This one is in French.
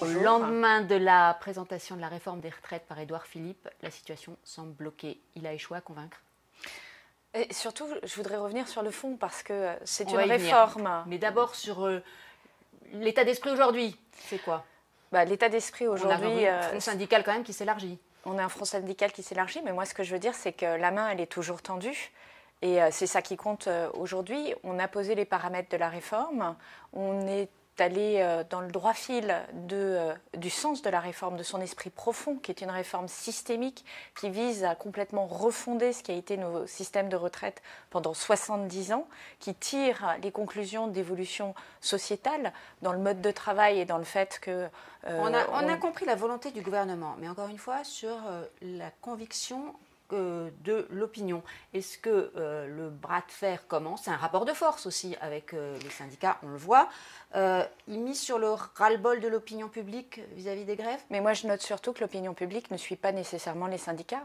Au lendemain de la présentation de la réforme des retraites par Édouard Philippe, la situation semble bloquée. Il a échoué à convaincre. Et surtout, je voudrais revenir sur le fond parce que c'est une réforme. Mais d'abord sur euh, l'état d'esprit aujourd'hui. C'est quoi bah, L'état d'esprit aujourd'hui. On a un euh, front syndical quand même qui s'élargit. On a un front syndical qui s'élargit, mais moi ce que je veux dire, c'est que la main, elle est toujours tendue. Et euh, c'est ça qui compte euh, aujourd'hui. On a posé les paramètres de la réforme. On est allé euh, dans le droit fil du sens de la réforme, de son esprit profond, qui est une réforme systémique qui vise à complètement refonder ce qui a été nos systèmes de retraite pendant 70 ans, qui tire les conclusions d'évolution sociétale dans le mode de travail et dans le fait que... on, a, compris la volonté du gouvernement, mais encore une fois, sur la conviction de l'opinion Est-ce que euh, le bras de fer commence C'est un rapport de force aussi avec euh, les syndicats, on le voit. Euh, il mise sur le ras-le-bol de l'opinion publique vis à -vis des grèves Mais moi, je note surtout que l'opinion publique ne suit pas nécessairement les syndicats.